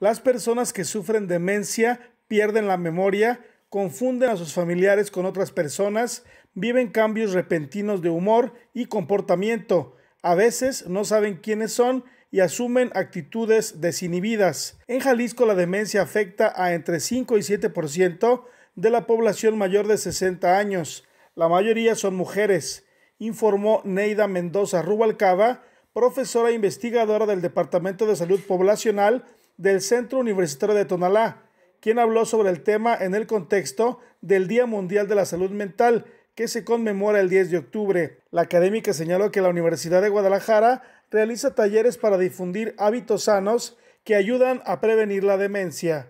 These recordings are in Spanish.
Las personas que sufren demencia pierden la memoria, confunden a sus familiares con otras personas, viven cambios repentinos de humor y comportamiento. A veces no saben quiénes son y asumen actitudes desinhibidas. En Jalisco la demencia afecta a entre 5 y 7% de la población mayor de 60 años. La mayoría son mujeres, informó Neida Mendoza Rubalcaba, profesora e investigadora del Departamento de Salud Poblacional del Centro Universitario de Tonalá, quien habló sobre el tema en el contexto del Día Mundial de la Salud Mental, que se conmemora el 10 de octubre. La académica señaló que la Universidad de Guadalajara realiza talleres para difundir hábitos sanos que ayudan a prevenir la demencia.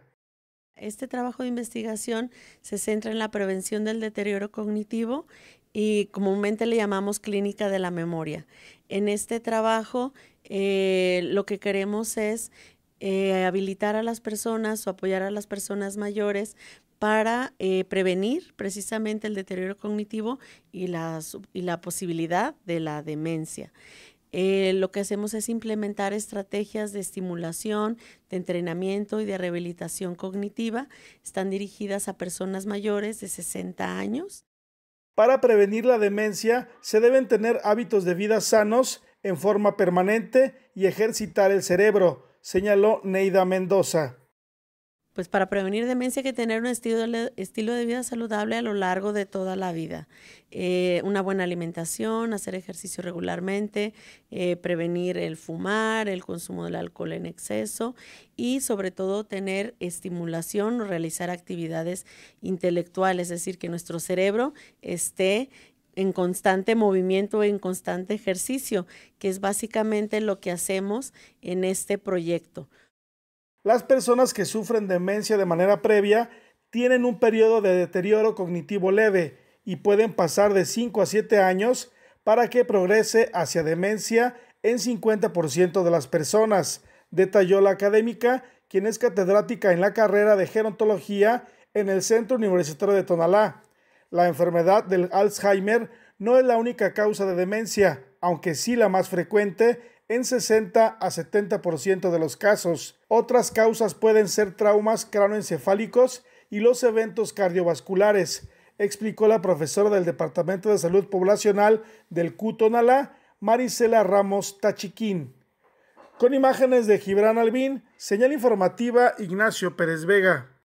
Este trabajo de investigación se centra en la prevención del deterioro cognitivo y comúnmente le llamamos clínica de la memoria. En este trabajo eh, lo que queremos es eh, habilitar a las personas o apoyar a las personas mayores para eh, prevenir precisamente el deterioro cognitivo y, y la posibilidad de la demencia. Eh, lo que hacemos es implementar estrategias de estimulación, de entrenamiento y de rehabilitación cognitiva. Están dirigidas a personas mayores de 60 años. Para prevenir la demencia se deben tener hábitos de vida sanos en forma permanente y ejercitar el cerebro señaló Neida Mendoza. Pues para prevenir demencia hay que tener un estilo de, vida saludable a lo largo de toda la vida. Eh, una buena alimentación, hacer ejercicio regularmente, eh, prevenir el fumar, el consumo del alcohol en exceso y sobre todo tener estimulación realizar actividades intelectuales, es decir, que nuestro cerebro esté en constante movimiento, en constante ejercicio, que es básicamente lo que hacemos en este proyecto. Las personas que sufren demencia de manera previa tienen un periodo de deterioro cognitivo leve y pueden pasar de 5 a 7 años para que progrese hacia demencia en 50% de las personas, detalló la académica, quien es catedrática en la carrera de gerontología en el Centro Universitario de Tonalá. La enfermedad del Alzheimer no es la única causa de demencia, aunque sí la más frecuente en 60 a 70% de los casos. Otras causas pueden ser traumas cranoencefálicos y los eventos cardiovasculares, explicó la profesora del Departamento de Salud Poblacional del CUTONALA, Marisela Ramos Tachiquín. Con imágenes de Gibran Albín, señal informativa Ignacio Pérez Vega.